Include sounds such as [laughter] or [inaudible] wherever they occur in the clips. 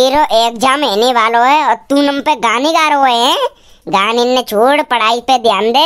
तेरो एग्जाम आने वालो है और तू नम पे गाने गा रो है गाने ने छोड़ पढ़ाई पे ध्यान दे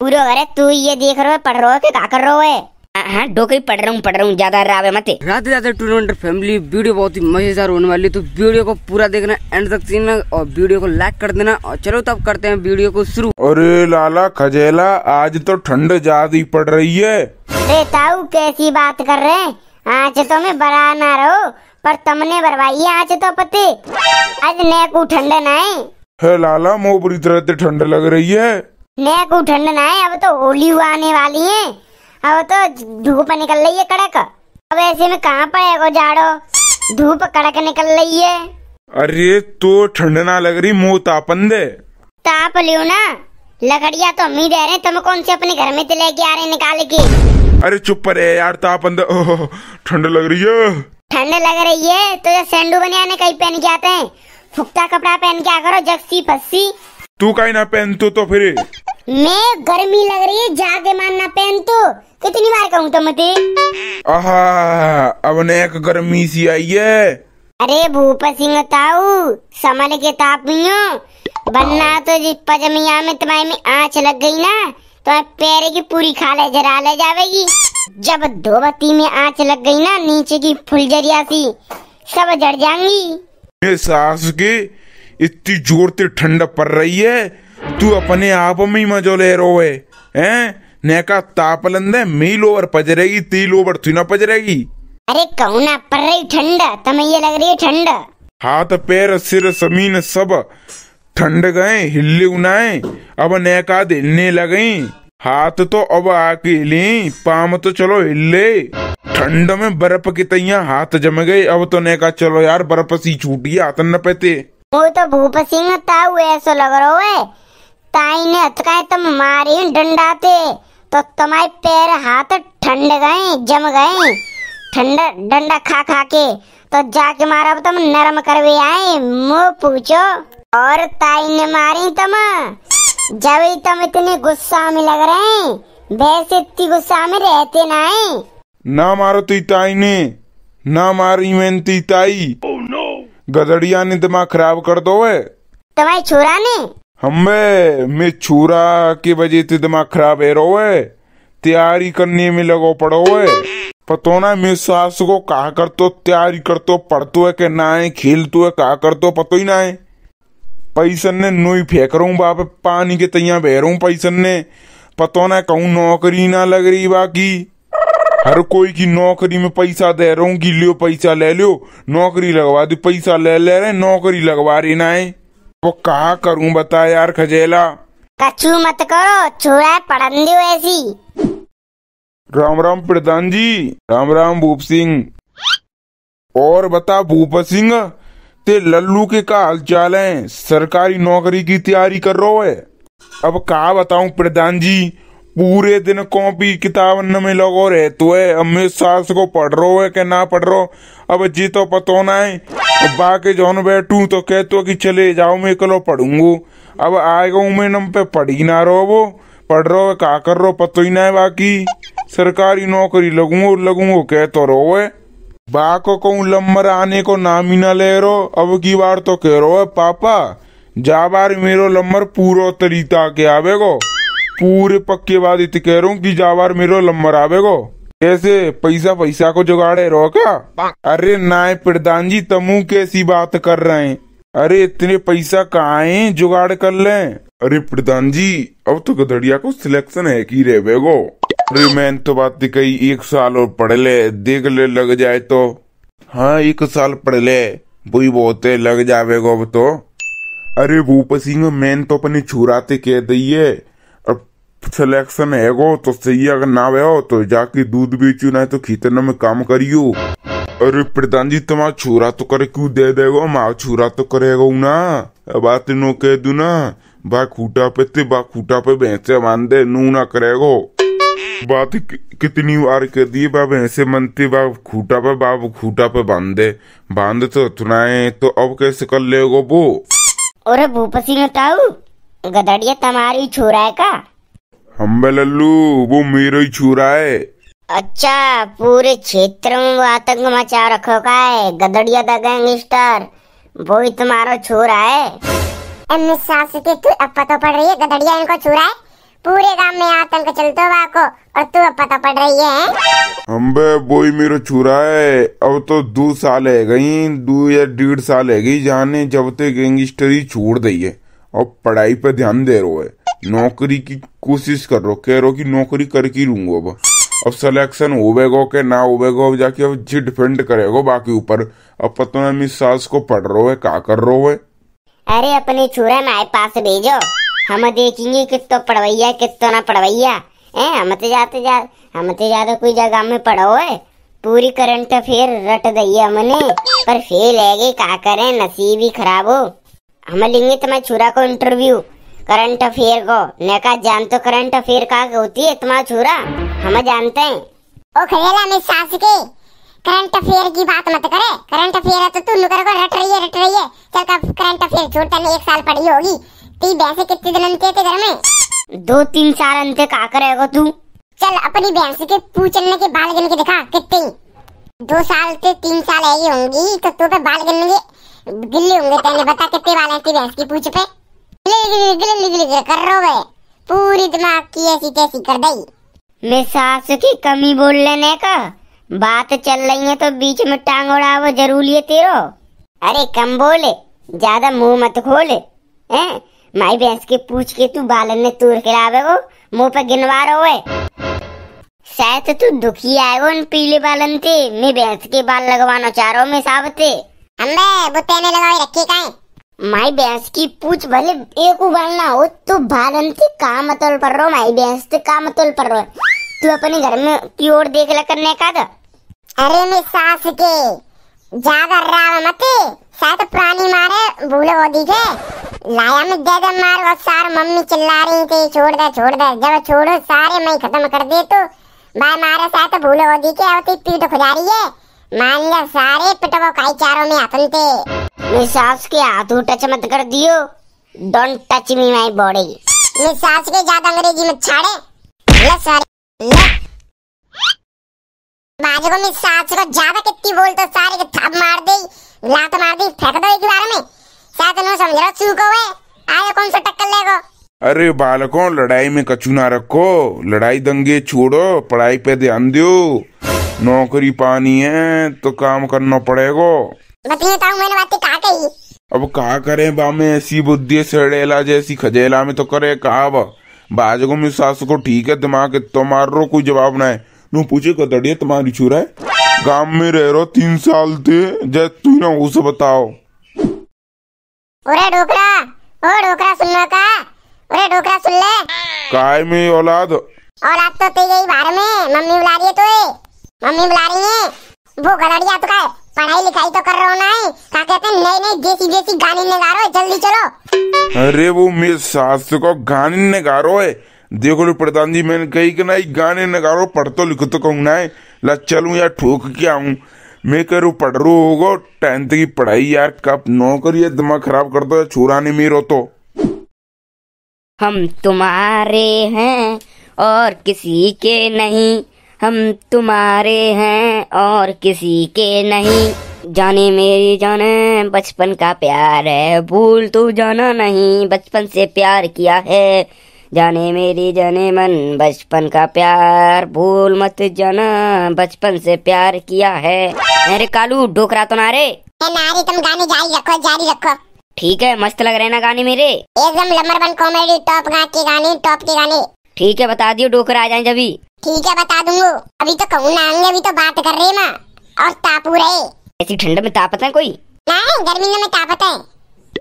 पूरे अरे तू ये देख रो है पढ़ रो है कि क्या कर रो है हाँ, हाँ डोकरी पढ़ रहा हूँ पढ़ रहा हूँ ज्यादा रावे मत Radhe Radhe tournament family video बहुत ही मजेदार होने वाली है तो वीडियो को पूरा देखना एंड तक देखना और वीडियो को लाइक कर देना और चलो तब करते हैं वीडियो को शुरू अरे लाला खजेला आज तो ठंड ज्यादा ही पड़ रही है ताऊ कैसी बात कर रहे हैं आज तो मैं बरा ना रहो पर तुमने बरवाई आज तो पति आज नेक ठंड ना है लाला मुंह बुरी तरह ठंड लग रही है नेक ठंड ना है अब तो होली आने वाली है अब तो धूप निकल रही है कड़क अब ऐसे में कहाँ पड़ेगा जाड़ो धूप कड़क निकल रही है अरे तो ठंड ना लग रही मोह तापन दे ताप लियो ना लकड़िया तो हम दे रहे तुम कौन से अपने घर में से लेके आ रहे निकाल के अरे चुप पर यार तो आप अंदर ठंड लग रही है ठंड लग रही है तो ये सेंडू बनिया कहीं पहन के आते हैं फुकता कपड़ा पहन के आ करो जक्सी फस्सी तू कहीं ना पहन तू तो, तो फिर मैं गर्मी लग रही है जाके मानना पहन तू तो। कितनी बार कहूँ तो मते आहा अब गर्मी सी आई है अरे भूप सिंह ताऊ समल के तापियो बनना तो जिस पजमिया में तुम्हारे में आँच लग गई ना तो पैर की पूरी खाले जरा ले जाएगी जब दो बत्ती में आँच लग गई ना नीचे की फुलझरिया सी सब जड़ जाएंगी मेरे सास के इतनी जोर से ठंड पड़ रही है तू अपने आप में ही मजो ले रो है नेका तापलंद है मील ओवर पज रहेगी तील ओवर थी ना पज रहेगी अरे कौना पड़ रही ठंड तुम्हें ये लग रही है ठंड हाथ पैर सिर समीन सब ठंड गए हिल्ली उनाए अब नैकाद हिलने लगे हाथ तो अब आके ले पाम तो चलो हिले ठंड में बर्फ की तैया हाथ जम गए अब तो ने कहा चलो यार बर्फ सी छूटी हाथ न पेते वो तो भूप सिंह ताऊ ऐसा लग रहा है ताई ने हथकाए तुम मारी डंडाते तो तुम्हारे पैर हाथ ठंड गए जम गए ठंडा डंडा खा खा के तो जाके मारा तुम नरम करवे आए मुंह पूछो और ताई ने मारी तुम जब तुम इतने गुस्सा में लग रहे हैं वैसे इतनी गुस्सा में रहते ना है ना मारो ती ताई ने ना मारी मैं ताई oh, no. गदड़िया ने दिमाग खराब कर दो है तुम्हारे छोरा ने हम्बे मैं छूरा के वजह से दिमाग खराब है रो है तैयारी करने में लगो पड़ो है ना मे सास को कहा कर तो तैयारी कर तो पढ़तो है के ना है खेलतो है कहा कर तो पतो ही ना है पैसन ने नोई फेंक रहा हूँ बाप पानी के तैया बह रहा हूँ पैसन ने पतो ना कहू नौकरी ना लग रही बाकी हर कोई की नौकरी में पैसा दे रहा हूँ कि लियो पैसा ले लियो नौकरी लगवा दू पैसा ले ले रहे नौकरी लगवा रही ना है वो कहा करूँ बता यार खजेला कछु मत करो छोरा पढ़न दो ऐसी राम राम प्रधान जी राम राम भूप सिंह और बता भूप सिंह ते लल्लू के का हालचाल है सरकारी नौकरी की तैयारी कर रो है अब कहा बताऊ प्रधान जी पूरे दिन कॉपी किताब में लगो रहे तो है अमित सास को पढ़ रो है के ना पढ़ रो अब जी तो पतो ना है बा के जौन बैठू तो कहते कि चले जाओ मैं कलो पढ़ूंगू अब आएगा मैं नम पे पढ़ी ना रहो वो पढ़ रो का कर रो पतो ही ना है बाकी सरकारी नौकरी लगूंगो लगूंगो कहते रहो है बा को लम्बर आने को नाम ही ना ले रो अब की बार तो कह रो है पापा जा बार मेरो लम्बर पूरो तरीता के आवेगो पूरे पक्के बाद इत कह रो की जा बार मेरो लम्बर आवेगो कैसे पैसा पैसा को जुगाड़े रहो क्या अरे नाय प्रधान जी तमू कैसी बात कर रहे हैं अरे इतने पैसा कहा जुगाड़ कर ले अरे प्रधान जी अब तो गधड़िया को सिलेक्शन है की रे बेगो अरे मैंने तो बात कही एक साल और पढ़ ले देख ले लग जाए तो हाँ एक साल पढ़ ले बुरी बहुत लग जावेगा अब तो अरे भूप सिंह मैंने तो अपनी छुराते कह दी है अब सिलेक्शन है गो तो सही अगर ना वे हो तो जाके दूध बेचू ना तो खीतन में काम करियो अरे प्रधान जी तुम्हारा छुरा तो करे क्यों दे देगा माँ छुरा तो करेगा ना बात नो कह दू ना बा खूटा पे ते बा खूटा पे बेचे मान दे नू ना करेगा बात कितनी वार कर दिए बाब ऐसे मनते बाब खूटा पे बाब खूटा पे बांधे बांध तो सुनाए तो अब कैसे कर लेगो वो अरे भूपसी ने ताऊ गदड़िया तुम्हारी छुरा है का हम्बे लल्लू वो मेरे ही छुरा है अच्छा पूरे क्षेत्र में वो आतंक मचा रखो का है गदड़िया द गैंगस्टर वो ही तुम्हारा छुरा है अनुशासित तो तू अब पता पड़ रही है गदड़िया इनको छुरा है पूरे गांव में आतंक चलतो वाको और तू अब पता पड़ रही है अम्बे बोई मेरे छुरा है अब तो दो साल है गई दो या डेढ़ साल है गई जाने जब ते तो गैंगस्टर ही छोड़ दी है अब पढ़ाई पे ध्यान दे रो है नौकरी की कोशिश कर रो कह रो की नौकरी कर की लूंगो अब अब सिलेक्शन होवेगो के ना होवेगो अब जाके अब जी डिपेंड करेगो बाकी ऊपर अब पता ना मिस सास को पढ़ रो है का कर रो है अरे अपने छुरा मेरे पास भेजो हम देखेंगे कितो पढ़वैया कितो ना पढ़वैया है हम तो जाते जा हम तो ज्यादा कोई जगह में पढ़ो है पूरी करंट अफेयर रट दई हमने पर फेल है गई का करे नसीब ही खराब हो हम लेंगे तुम्हारे छुरा को इंटरव्यू करंट अफेयर को ने कहा जान तो करंट अफेयर का होती है तुम्हारा छुरा हम जानते हैं ओ खेला ने सास के करंट अफेयर की बात मत करे करंट अफेयर तो तू नुकर को रट रही है रट रही है चल करंट अफेयर छोड़ तने एक साल पड़ी होगी ती भैंसे कितने दिन अंते थे घर में दो तीन साल अंते का करेगा तू चल अपनी भैंस के पूछने के बाल गिन के दिखा कितने दो साल से तीन साल आई होंगी तो तू पे बाल गिनने के गिल्ले होंगे तेरे बता कितने बाल हैं तेरी भैंस की पूछ पे गिले गिले गिले कर रहे हो पूरी दिमाग की ऐसी तैसी कर दई मैं सास की कमी बोल लेने का बात चल रही है तो बीच में टांग उड़ा वो जरूरी है तेरो अरे कम बोले ज्यादा मुंह मत खोले हैं माई भैंस के पूछ के तू बालन में तूर के लावे हो मुंह पे गिनवा रहो शायद तू दुखी आएगो हो पीले बालन थे मैं भैंस के बाल लगवाना चाह रहा हूँ मैं साहब थे अम्बे बुते ने लगा रखे का माई भैंस की पूछ भले एक उबालना हो तो बालन से का मतोल पर रहो माई भैंस थे का मतोल पर रहो तू अपने घर में की ओर देख ला करने का था तो। अरे मैं सास के ज्यादा राव मत शायद प्राणी मारे भूले हो दी लाया मैं दे दे मार वो सार मम्मी चिल्ला रही थी छोड़ दे छोड़ दे जब छोड़ो सारे मैं खत्म कर दे तू तो। भाई मारे साथ हो दी के अब होती तो पीट खुदा रही है मान लिया सारे पिटवो काई चारों में हाथन थे मेरी सास के हाथ टच मत कर दियो don't touch me my body मेरी सास के ज्यादा अंग्रेजी में छाड़े ले सारे ले बाजे को मेरी सास को ज्यादा कितनी बोलते तो सारे के थाप मार दे लात मार दे फेंक दो एक बार में क्या समझ रहा कौन सा टक्कर अरे बालकों लड़ाई में कचू ना रखो लड़ाई दंगे छोड़ो पढ़ाई पे ध्यान दियो नौकरी पानी है तो काम करना पड़ेगा मैंने अब कहा करे बामे में ऐसी बुद्धि सड़ेला जैसी खजेला में तो करे कहा बाजगो में सास को ठीक है दिमाग तो मार रो कोई जवाब ना है नू पूछे कदड़िए तुम्हारी छुरा है गांव में रह रहो तीन साल थे जैसे तू ना उसे बताओ ओरे डोकरा ओ डोकरा सुन ना का ओरे डोकरा सुन ले काय में औलाद औलाद तो ते गई बाहर में मम्मी बुला रही है तोए मम्मी बुला रही है वो गलड़िया तो का पढ़ाई लिखाई तो कर रहा ना है का कहते हैं नई नई देसी देसी गाने ने गा रहे जल्दी चलो अरे वो मेरे सास को गाने ने गा रहे देखो लो प्रधान जी मैंने कही कि ना गाने ने गा रहे पढ़ तो लिखो तो कहूँ ना ला चलूँ या ठोक के आऊँ मैं पढ़ रू होगो टेंथ की पढ़ाई यार कब नौकरी दिमाग खराब कर दो छूरा नहीं मीर हो तो हम तुम्हारे हैं और किसी के नहीं हम तुम्हारे हैं और किसी के नहीं जाने मेरी जाने बचपन का प्यार है भूल तू जाना नहीं बचपन से प्यार किया है जाने मेरी जने मन बचपन का प्यार भूल मत जाना बचपन से प्यार किया है अरे कालू डोकरा तो नारे नारी तुम गाने जारी रखो जारी रखो ठीक है मस्त लग रहे ना गाने मेरे एकदम लमर बन कॉमेडी टॉप गा के गाने टॉप के गाने ठीक है बता दियो डोकरा आ जाए जब ठीक है बता दूंगा अभी तो कहूँ ना आएंगे अभी तो बात कर रहे माँ और तापू रहे ऐसी ठंड में तापत है कोई नहीं गर्मी में तापत है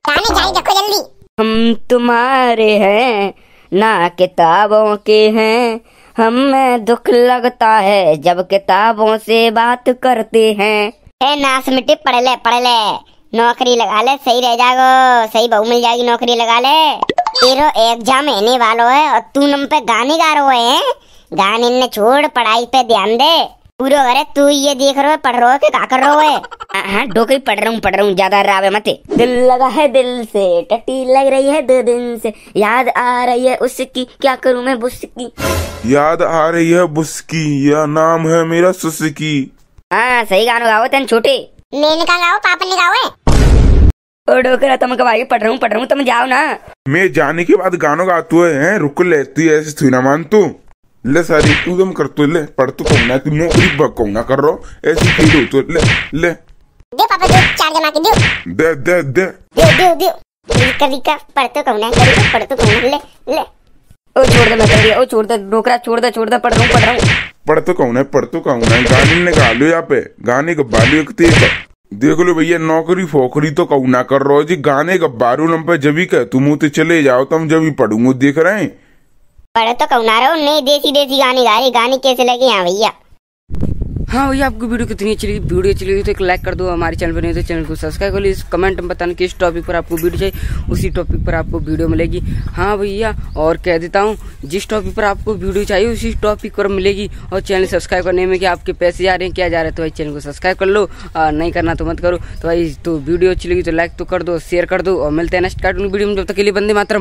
गाने जारी रखो जल्दी हम तुम्हारे हैं ना किताबों के हैं हमें दुख लगता है जब किताबों से बात करते हैं ए नास मिट्टी पढ़ ले पढ़ ले नौकरी लगा ले सही रह जाओ सही बहू मिल जाएगी नौकरी लगा ले तेरो एग्जाम आने वालो है और तू नम पे गाने गा रहे हैं गाने ने छोड़ पढ़ाई पे ध्यान दे पूरे अरे तू ये देख रहे हो पढ़ रहे हो क्या कर रहे हो [laughs] हाँ डोकरी हाँ, पढ़ रहा हूँ पढ़ रहा हूँ ज्यादा रावे मत दिल लगा है दिल से टट्टी लग रही है दो दिन से याद आ रही है उसकी क्या करूँ मैं बुसकी याद आ रही है बुसकी यह नाम है मेरा सुसकी हाँ सही गाना गाओ तेन छोटे मैंने कहा गाओ पापा ने गाओ ओ डोकरा तुम कब आगे पढ़ रहा हूँ पढ़ रहा हूँ तुम जाओ ना मैं जाने के बाद गानों गाते है रुक लेती है ऐसे थी ना मान तू Le sari, tú dame cartule, parto con una, tú no iba ko na carro, es un tiro, tu le, le. de पापा दे चार जमा के दे de de de दे दे दे रिका रिका पढ़ते कहूं ना रिका पढ़ते कहूं ले ले ओ छोड़ दे मैं कर दिया ओ छोड़ दे डोकरा छोड़ दे छोड़ दे पढ़ रहा हूं पढ़ रहा हूं पढ़ तो कौन है पढ़ तो कौन है गाने ने गा लो यहां पे गाने का बालू एक तेज देख लो भैया नौकरी फोकरी तो कौन ना कर रहो जी गाने का बारू नंबर जब ही कह तुम तो चले जाओ तुम तो जब ही पढ़ूंगा देख रहे हैं बड़े तो रहा हूँ नहीं देसी देसी गाने गा रहे गाने कैसे लगे यहाँ भैया हाँ भैया आपको वीडियो कितनी अच्छी लगी वीडियो अच्छी लगी तो एक लाइक कर दो हमारे चैनल पर नहीं तो चैनल को सब्सक्राइब कर लीजिए कमेंट में बताना किस टॉपिक पर आपको वीडियो चाहिए उसी टॉपिक पर आपको वीडियो मिलेगी हाँ भैया और कह देता हूँ जिस टॉपिक पर आपको वीडियो चाहिए उसी टॉपिक पर मिलेगी और चैनल सब्सक्राइब करने में कि आपके पैसे जा रहे हैं क्या जा रहे हैं तो भाई चैनल को सब्सक्राइब कर लो नहीं करना तो मत करो तो भाई तो वीडियो अच्छी लगी तो लाइक तो कर दो शेयर कर दो और मिलते हैं नेक्स्ट कार्टून वीडियो में जब तक के लिए बंदे मात्र